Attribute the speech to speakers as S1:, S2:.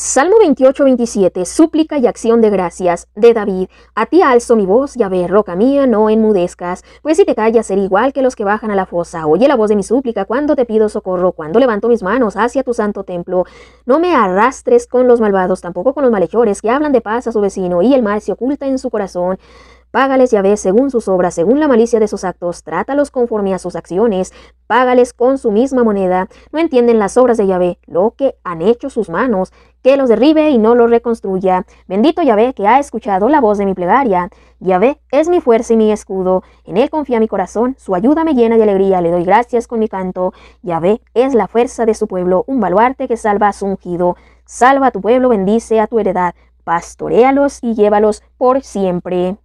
S1: Salmo 28, 27, súplica y acción de gracias de David. A ti alzo mi voz, Yahvé, roca mía, no enmudezcas, pues si te callas seré igual que los que bajan a la fosa. Oye la voz de mi súplica cuando te pido socorro, cuando levanto mis manos hacia tu santo templo. No me arrastres con los malvados, tampoco con los malhechores que hablan de paz a su vecino y el mal se oculta en su corazón. Págales Yahvé según sus obras, según la malicia de sus actos, trátalos conforme a sus acciones, págales con su misma moneda. No entienden las obras de Yahvé, lo que han hecho sus manos, que los derribe y no los reconstruya. Bendito Yahvé que ha escuchado la voz de mi plegaria. Yahvé es mi fuerza y mi escudo. En él confía mi corazón, su ayuda me llena de alegría, le doy gracias con mi canto. Yahvé es la fuerza de su pueblo, un baluarte que salva a su ungido. Salva a tu pueblo, bendice a tu heredad, pastorealos y llévalos por siempre.